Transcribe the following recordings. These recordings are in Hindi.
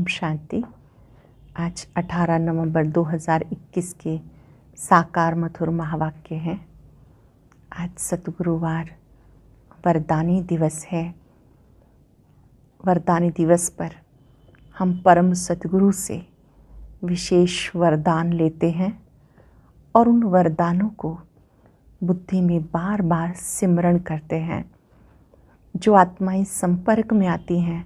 ओम शांति आज 18 नवंबर 2021 के साकार मथुर महावाक्य हैं आज सतगुरुवार वरदानी दिवस है वरदानी दिवस पर हम परम सतगुरु से विशेष वरदान लेते हैं और उन वरदानों को बुद्धि में बार बार सिमरण करते हैं जो आत्माएं संपर्क में आती हैं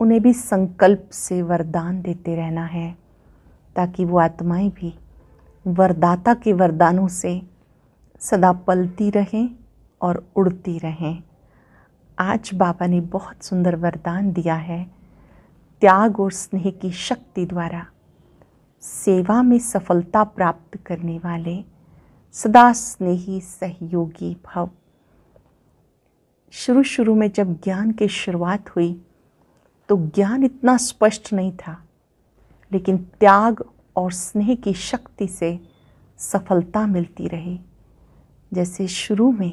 उन्हें भी संकल्प से वरदान देते रहना है ताकि वो आत्माएं भी वरदाता के वरदानों से सदा पलती रहें और उड़ती रहें आज बाबा ने बहुत सुंदर वरदान दिया है त्याग और स्नेह की शक्ति द्वारा सेवा में सफलता प्राप्त करने वाले सदा स्नेही सहयोगी भव शुरू शुरू में जब ज्ञान की शुरुआत हुई तो ज्ञान इतना स्पष्ट नहीं था लेकिन त्याग और स्नेह की शक्ति से सफलता मिलती रही जैसे शुरू में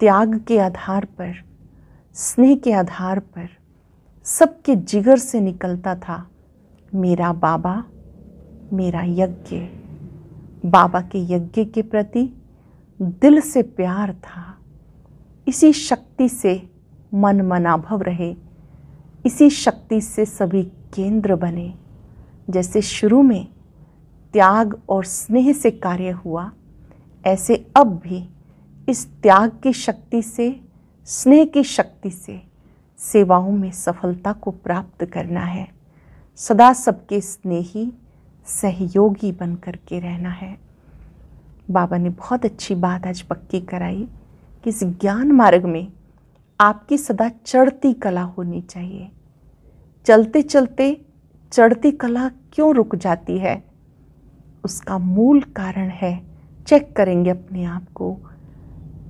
त्याग के आधार पर स्नेह के आधार पर सबके जिगर से निकलता था मेरा बाबा मेरा यज्ञ बाबा के यज्ञ के प्रति दिल से प्यार था इसी शक्ति से मन मनाभव रहे इसी शक्ति से सभी केंद्र बने जैसे शुरू में त्याग और स्नेह से कार्य हुआ ऐसे अब भी इस त्याग की शक्ति से स्नेह की शक्ति से सेवाओं में सफलता को प्राप्त करना है सदा सबके स्नेही सहयोगी बन कर के रहना है बाबा ने बहुत अच्छी बात आज पक्की कराई कि इस ज्ञान मार्ग में आपकी सदा चढ़ती कला होनी चाहिए चलते चलते चढ़ती कला क्यों रुक जाती है उसका मूल कारण है चेक करेंगे अपने आप को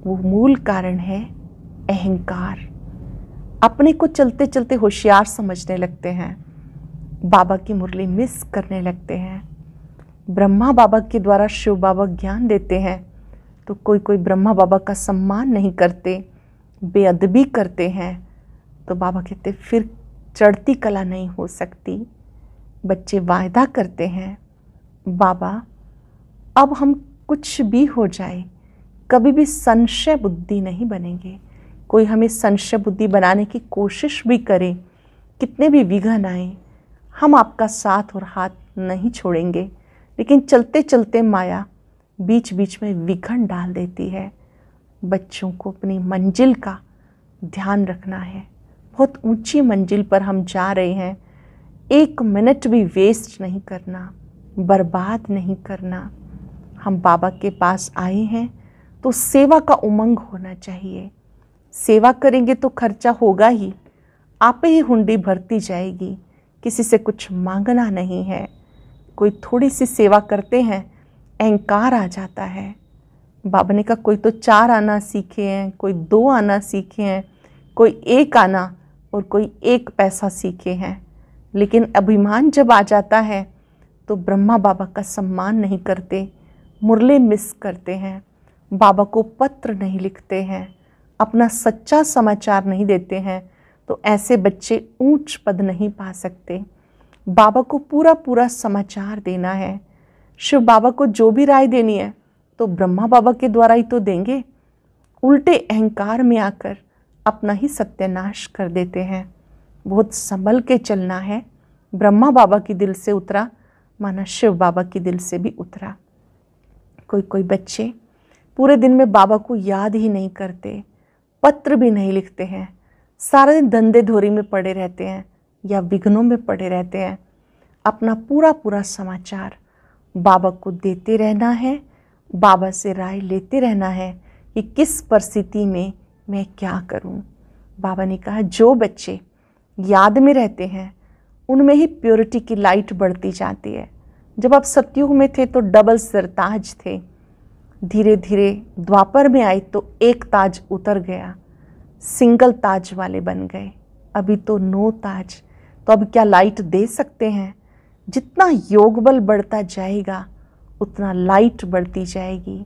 वो मूल कारण है अहंकार अपने को चलते चलते होशियार समझने लगते हैं बाबा की मुरली मिस करने लगते हैं ब्रह्मा बाबा के द्वारा शिव बाबा ज्ञान देते हैं तो कोई कोई ब्रह्मा बाबा का सम्मान नहीं करते बेअदबी करते हैं तो बाबा कहते फिर चढ़ती कला नहीं हो सकती बच्चे वायदा करते हैं बाबा अब हम कुछ भी हो जाए कभी भी संशय बुद्धि नहीं बनेंगे कोई हमें संशय बुद्धि बनाने की कोशिश भी करे कितने भी विघन आए हम आपका साथ और हाथ नहीं छोड़ेंगे लेकिन चलते चलते माया बीच बीच में विघन डाल देती है बच्चों को अपनी मंजिल का ध्यान रखना है बहुत ऊंची मंजिल पर हम जा रहे हैं एक मिनट भी वेस्ट नहीं करना बर्बाद नहीं करना हम बाबा के पास आए हैं तो सेवा का उमंग होना चाहिए सेवा करेंगे तो खर्चा होगा ही आप ही हुंडी भरती जाएगी किसी से कुछ मांगना नहीं है कोई थोड़ी सी सेवा करते हैं अहंकार आ जाता है बाबा ने कहा कोई तो चार आना सीखे हैं कोई दो आना सीखे हैं कोई एक आना और कोई एक पैसा सीखे हैं लेकिन अभिमान जब आ जाता है तो ब्रह्मा बाबा का सम्मान नहीं करते मुरले मिस करते हैं बाबा को पत्र नहीं लिखते हैं अपना सच्चा समाचार नहीं देते हैं तो ऐसे बच्चे ऊंच पद नहीं पा सकते बाबा को पूरा पूरा समाचार देना है शिव बाबा को जो भी राय देनी है तो ब्रह्मा बाबा के द्वारा ही तो देंगे उल्टे अहंकार में आकर अपना ही सत्यानाश कर देते हैं बहुत संभल के चलना है ब्रह्मा बाबा की दिल से उतरा माना शिव बाबा की दिल से भी उतरा कोई कोई बच्चे पूरे दिन में बाबा को याद ही नहीं करते पत्र भी नहीं लिखते हैं सारा दिन धंधे धोरी में पड़े रहते हैं या विघ्नों में पड़े रहते हैं अपना पूरा पूरा समाचार बाबा को देते रहना है बाबा से राय लेते रहना है कि किस परिस्थिति में मैं क्या करूं। बाबा ने कहा जो बच्चे याद में रहते हैं उनमें ही प्योरिटी की लाइट बढ़ती जाती है जब आप सतयुग में थे तो डबल सरताज थे धीरे धीरे द्वापर में आए तो एक ताज उतर गया सिंगल ताज वाले बन गए अभी तो नो ताज तो अब क्या लाइट दे सकते हैं जितना योग बल बढ़ता जाएगा उतना लाइट बढ़ती जाएगी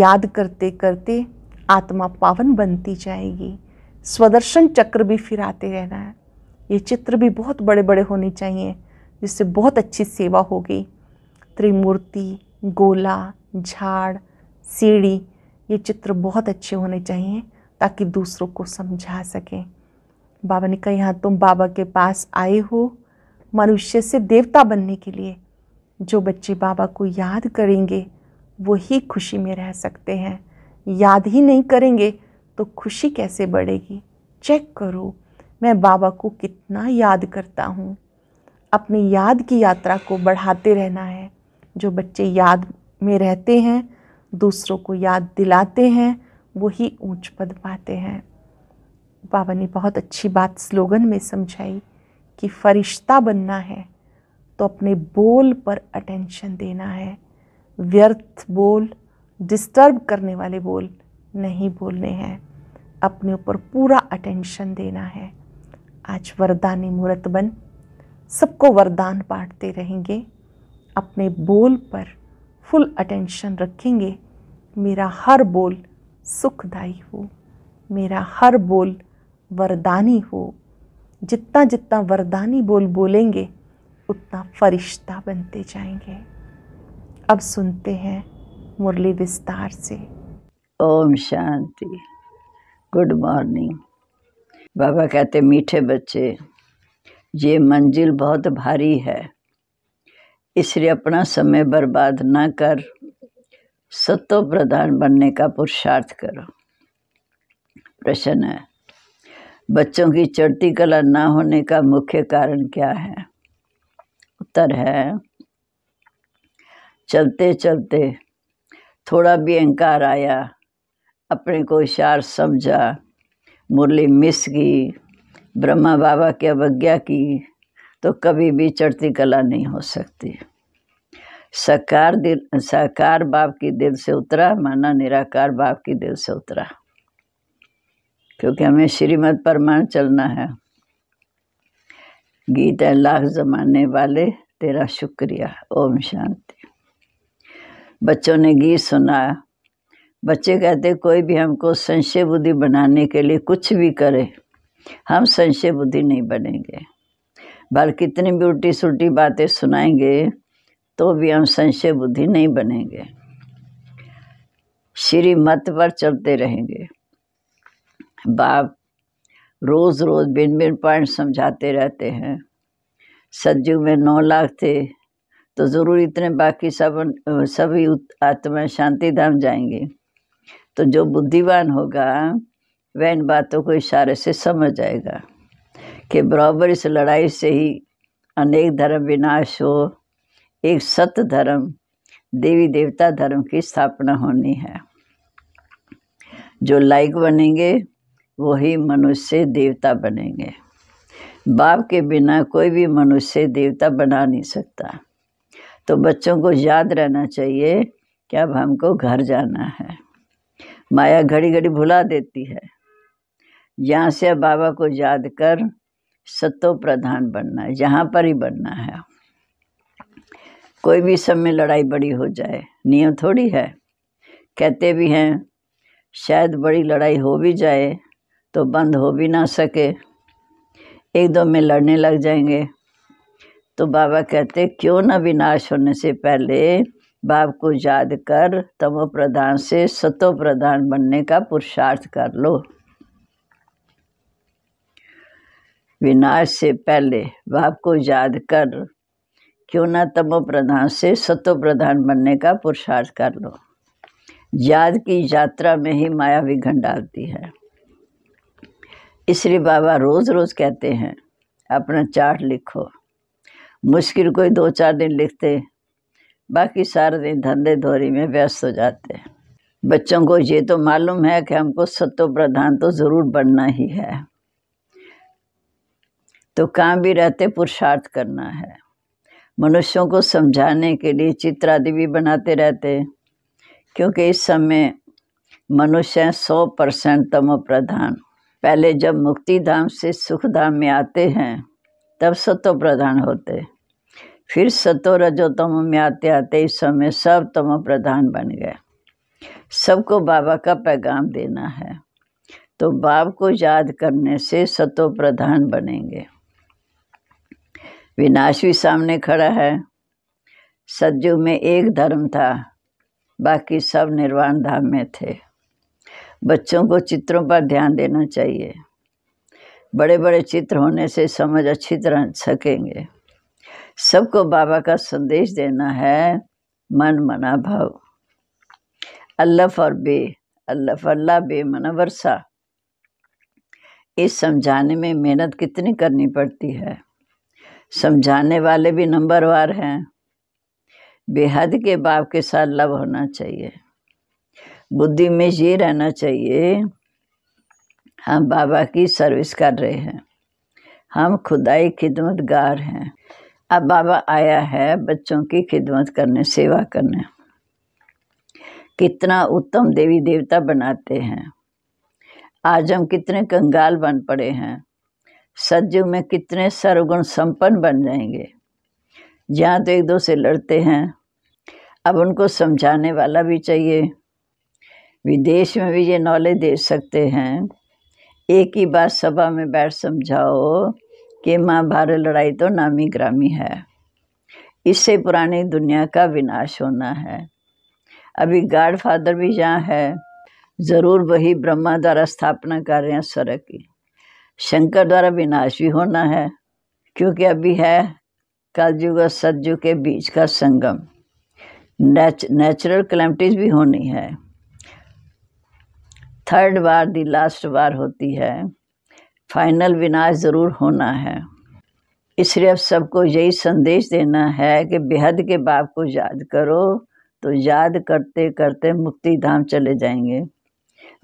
याद करते करते आत्मा पावन बनती जाएगी स्वदर्शन चक्र भी फिर आते रहना है ये चित्र भी बहुत बड़े बड़े होने चाहिए जिससे बहुत अच्छी सेवा होगी त्रिमूर्ति गोला झाड़ सीढ़ी ये चित्र बहुत अच्छे होने चाहिए ताकि दूसरों को समझा सकें बाबा ने कहा यहाँ तुम बाबा के पास आए हो मनुष्य से देवता बनने के लिए जो बच्चे बाबा को याद करेंगे वही खुशी में रह सकते हैं याद ही नहीं करेंगे तो खुशी कैसे बढ़ेगी चेक करो मैं बाबा को कितना याद करता हूँ अपनी याद की यात्रा को बढ़ाते रहना है जो बच्चे याद में रहते हैं दूसरों को याद दिलाते हैं वही ऊंच पद पाते हैं बाबा ने बहुत अच्छी बात स्लोगन में समझाई कि फरिश्ता बनना है तो अपने बोल पर अटेंशन देना है व्यर्थ बोल डिस्टर्ब करने वाले बोल नहीं बोलने हैं अपने ऊपर पूरा अटेंशन देना है आज वरदानी मूर्त बन सबको वरदान बांटते रहेंगे अपने बोल पर फुल अटेंशन रखेंगे मेरा हर बोल सुखदाई हो मेरा हर बोल वरदानी हो जितना जितना वरदानी बोल बोलेंगे उतना फरिश्ता बनते जाएंगे अब सुनते हैं मुरली विस्तार से ओम शांति गुड मॉर्निंग बाबा कहते मीठे बच्चे ये मंजिल बहुत भारी है इसलिए अपना समय बर्बाद ना कर सत्व प्रधान बनने का पुरुषार्थ करो प्रश्न है बच्चों की चढ़ती कला ना होने का मुख्य कारण क्या है उत्तर है चलते चलते थोड़ा भी अहंकार आया अपने को इशार समझा मुरली मिस की ब्रह्मा बाबा की अवज्ञा की तो कभी भी चढ़ती कला नहीं हो सकती साकार दिल साकार बाप की दिल से उतरा माना निराकार बाप की दिल से उतरा क्योंकि हमें श्रीमद परमान चलना है गीत है लाख जमाने वाले तेरा शुक्रिया ओम शांति बच्चों ने गीत सुना बच्चे कहते कोई भी हमको संशय बुद्धि बनाने के लिए कुछ भी करे हम संशय बुद्धि नहीं बनेंगे बाल कितनी भी उल्टी सुल्टी बातें सुनाएंगे तो भी हम संशय बुद्धि नहीं बनेंगे श्री मत पर चलते रहेंगे बाप रोज़ रोज़ भिन्न भिन्न पॉइंट समझाते रहते हैं सज्जू में नौ लाख थे तो ज़रूर इतने बाकी सब सभी आत्मा शांति धाम जाएंगे तो जो बुद्धिमान होगा वह इन बातों को इशारे से समझ जाएगा कि बराबर इस लड़ाई से ही अनेक धर्म विनाश हो एक सत धर्म देवी देवता धर्म की स्थापना होनी है जो लाइक बनेंगे वही मनुष्य देवता बनेंगे बाप के बिना कोई भी मनुष्य देवता बना नहीं सकता तो बच्चों को याद रहना चाहिए कि अब हमको घर जाना है माया घड़ी घड़ी भुला देती है यहाँ से बाबा को याद कर सतो प्रधान बनना है यहाँ पर ही बनना है कोई भी सब में लड़ाई बड़ी हो जाए नियम थोड़ी है कहते भी हैं शायद बड़ी लड़ाई हो भी जाए तो बंद हो भी ना सके एक दो में लड़ने लग जाएंगे तो बाबा कहते क्यों ना विनाश होने से पहले बाप को याद कर तमो प्रधान से सतो प्रधान बनने का पुरुषार्थ कर लो विनाश से पहले बाप को याद कर क्यों ना तमो प्रधान से सतो प्रधान बनने का पुरुषार्थ कर लो याद की यात्रा में ही माया विघन डालती है इसलिए बाबा रोज़ रोज़ कहते हैं अपना चार्ट लिखो मुश्किल कोई दो चार दिन लिखते बाकी सारे दिन धंधे धोरी में व्यस्त हो जाते बच्चों को ये तो मालूम है कि हमको सत्तो प्रधान तो ज़रूर बनना ही है तो काम भी रहते पुरुषार्थ करना है मनुष्यों को समझाने के लिए चित्र आदि भी बनाते रहते क्योंकि इस समय मनुष्य सौ परसेंट तमो प्रधान पहले जब मुक्ति धाम से सुख धाम में आते हैं तब सतो प्रधान होते फिर सतो रजोतम में आते आते इस समय सब तमो प्रधान बन गए सबको बाबा का पैगाम देना है तो बाप को याद करने से सतो प्रधान बनेंगे विनाश भी सामने खड़ा है सज्जु में एक धर्म था बाकी सब निर्वाण धाम में थे बच्चों को चित्रों पर ध्यान देना चाहिए बड़े बड़े चित्र होने से समझ अच्छी तरह सकेंगे सबको बाबा का संदेश देना है मन मना भाव अल्लाह और बे अल्लाह अल्लाह बे मना वर्षा इस समझाने में मेहनत कितनी करनी पड़ती है समझाने वाले भी नंबरवार हैं बेहद के बाप के साथ लव होना चाहिए बुद्धि में ये रहना चाहिए हम बाबा की सर्विस कर रहे हैं हम खुदाई खिदमतगार हैं अब बाबा आया है बच्चों की खिदमत करने सेवा करने कितना उत्तम देवी देवता बनाते हैं आज हम कितने कंगाल बन पड़े हैं सज्जु में कितने सर्वगुण संपन्न बन जाएंगे जहाँ तो एक दो से लड़ते हैं अब उनको समझाने वाला भी चाहिए विदेश में भी ये नॉलेज दे सकते हैं एक ही बात सभा में बैठ समझाओ कि माँ भारत लड़ाई तो नामी ग्रामी है इससे पुरानी दुनिया का विनाश होना है अभी गाड फादर भी जहाँ है ज़रूर वही ब्रह्मा द्वारा स्थापना कर रहे हैं स्वर्ग की शंकर द्वारा विनाश भी होना है क्योंकि अभी है कलयुग और सतयुग के बीच का संगम नेच, नेचुरल क्लैमिटीज भी होनी है थर्ड बार दी लास्ट बार होती है फाइनल विनाश ज़रूर होना है इसलिए अब सबको यही संदेश देना है कि बेहद के बाप को याद करो तो याद करते करते मुक्ति धाम चले जाएंगे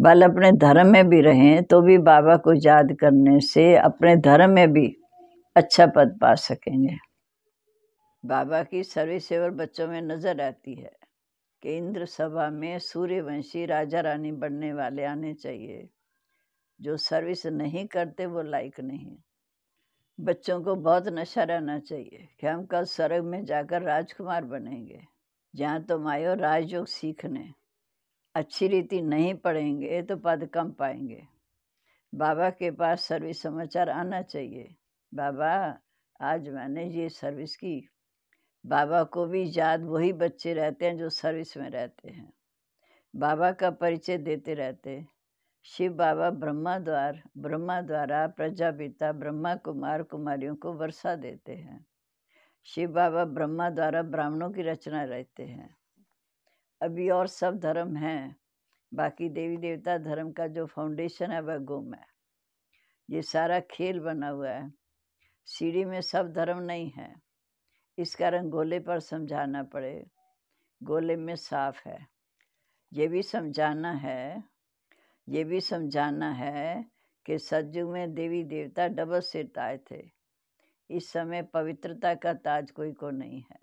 बल अपने धर्म में भी रहें तो भी बाबा को याद करने से अपने धर्म में भी अच्छा पद पा सकेंगे बाबा की सर्विस सेवर बच्चों में नज़र आती है केंद्र सभा में सूर्यवंशी राजा रानी बनने वाले आने चाहिए जो सर्विस नहीं करते वो लायक नहीं बच्चों को बहुत नशा रहना चाहिए कि हम कल स्वर्ग में जाकर राजकुमार बनेंगे जहाँ तुम आयो राजयोग सीखने अच्छी रीति नहीं पढ़ेंगे तो पद कम पाएंगे बाबा के पास सर्विस समाचार आना चाहिए बाबा आज मैंने ये सर्विस की बाबा को भी याद वही बच्चे रहते हैं जो सर्विस में रहते हैं बाबा का परिचय देते रहते शिव बाबा ब्रह्मा द्वार ब्रह्मा द्वारा प्रजापिता ब्रह्मा कुमार कुमारियों को वर्षा देते हैं शिव बाबा ब्रह्मा द्वारा ब्राह्मणों की रचना रहते हैं अभी और सब धर्म हैं बाकी देवी देवता धर्म का जो फाउंडेशन है वह गुम है ये सारा खेल बना हुआ है सीढ़ी में सब धर्म नहीं है इसका रंग गोले पर समझाना पड़े गोले में साफ है ये भी समझाना है ये भी समझाना है कि सज्जू में देवी देवता डबल सिर आए थे इस समय पवित्रता का ताज कोई को नहीं है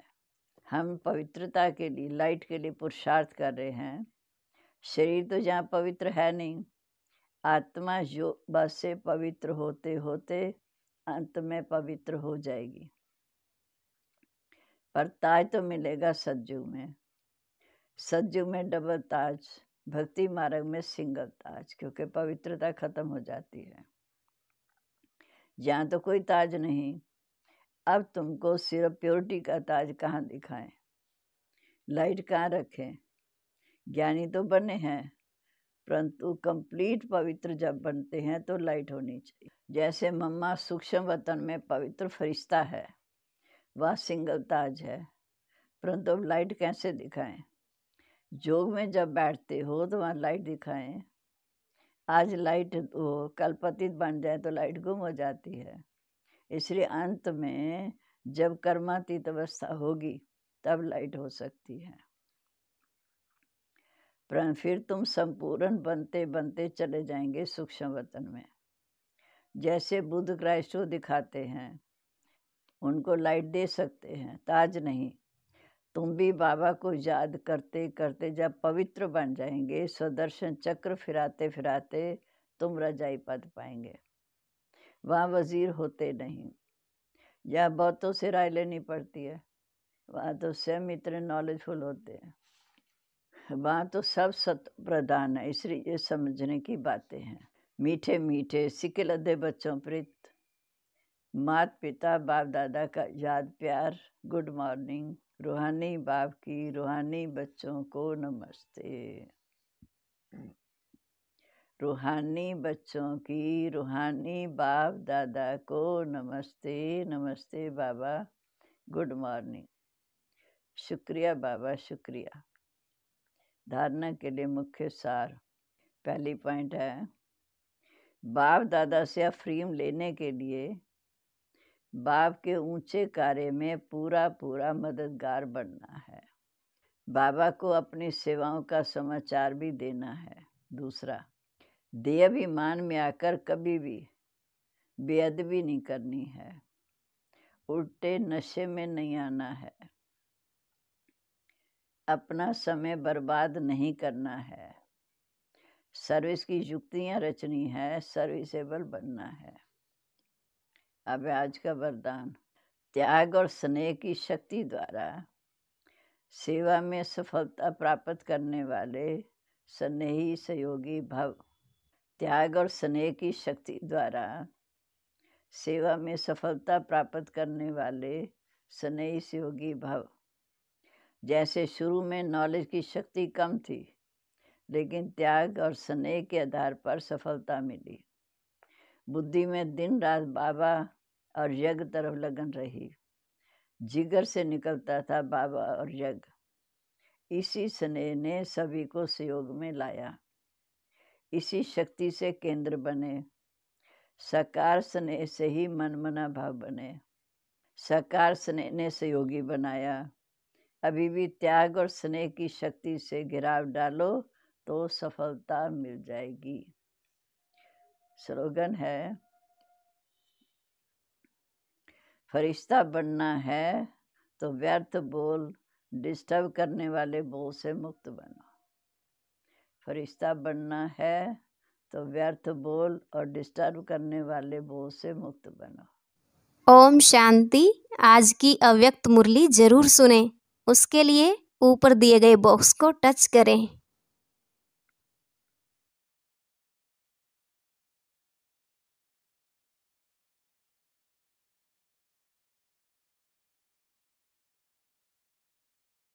हम पवित्रता के लिए लाइट के लिए पुरुषार्थ कर रहे हैं शरीर तो जहाँ पवित्र है नहीं आत्मा जो बस से पवित्र होते होते अंत में पवित्र हो जाएगी पर ताज तो मिलेगा सज्जू में सज्जू में डबल ताज भक्ति मार्ग में सिंगल ताज क्योंकि पवित्रता खत्म हो जाती है यहाँ तो कोई ताज नहीं अब तुमको सिर्फ प्योरिटी का ताज कहाँ दिखाएं लाइट कहाँ रखें ज्ञानी तो बने हैं परंतु कंप्लीट पवित्र जब बनते हैं तो लाइट होनी चाहिए जैसे मम्मा सूक्ष्म वतन में पवित्र फरिश्ता है वह सिंगल ताज है परंतु अब लाइट कैसे दिखाएं जोग में जब बैठते हो तो वहाँ लाइट दिखाएं आज लाइट वो कल बन जाए तो लाइट गुम हो जाती है इसलिए अंत में जब कर्मातीत अवस्था होगी तब लाइट हो सकती है पर फिर तुम संपूर्ण बनते बनते चले जाएंगे सूक्ष्म वतन में जैसे बुद्ध क्राइस्ट को दिखाते हैं उनको लाइट दे सकते हैं ताज नहीं तुम भी बाबा को याद करते करते जब पवित्र बन जाएंगे स्वदर्शन चक्र फिराते फिराते तुम रजाई पद पाएंगे वहाँ वजीर होते नहीं या बहुतों से राय लेनी पड़ती है वहाँ तो स्वयं इतने नॉलेजफुल होते हैं वहाँ तो सब सत प्रधान है इसलिए ये समझने की बातें हैं मीठे मीठे सिकलदे बच्चों प्रीत मात पिता बाप दादा का याद प्यार गुड मॉर्निंग रूहानी बाप की रूहानी बच्चों को नमस्ते रूहानी बच्चों की रूहानी बाप दादा को नमस्ते नमस्ते बाबा गुड मॉर्निंग शुक्रिया बाबा शुक्रिया धारणा के लिए मुख्य सार पहली पॉइंट है बाप दादा से अफ्रीम लेने के लिए बाप के ऊंचे कार्य में पूरा पूरा मददगार बनना है बाबा को अपनी सेवाओं का समाचार भी देना है दूसरा देयाभिमान में आकर कभी भी बेअदबी नहीं करनी है उल्टे नशे में नहीं आना है अपना समय बर्बाद नहीं करना है सर्विस की युक्तियाँ रचनी है सर्विसेबल बनना है आज का वरदान त्याग और स्नेह की शक्ति द्वारा सेवा में सफलता प्राप्त करने वाले स्नेही सहयोगी भव त्याग और स्नेह की शक्ति द्वारा सेवा में सफलता प्राप्त करने वाले स्नेही सहयोगी भव जैसे शुरू में नॉलेज की शक्ति कम थी लेकिन त्याग और स्नेह के आधार पर सफलता मिली बुद्धि में दिन रात बाबा और यज्ञ तरफ लगन रही जिगर से निकलता था बाबा और यज्ञ इसी स्नेह ने सभी को सहयोग में लाया इसी शक्ति से केंद्र बने सकार स्नेह से ही मनमना भाव बने सकार स्नेह ने सहयोगी बनाया अभी भी त्याग और स्नेह की शक्ति से घिराव डालो तो सफलता मिल जाएगी स्लोगन है फरिश्ता बनना है तो व्यर्थ बोल डिस्टर्ब करने वाले बोल से मुक्त बनो फरिश्ता बनना है तो व्यर्थ बोल और डिस्टर्ब करने वाले बोल से मुक्त बनो ओम शांति आज की अव्यक्त मुरली जरूर सुने उसके लिए ऊपर दिए गए बॉक्स को टच करें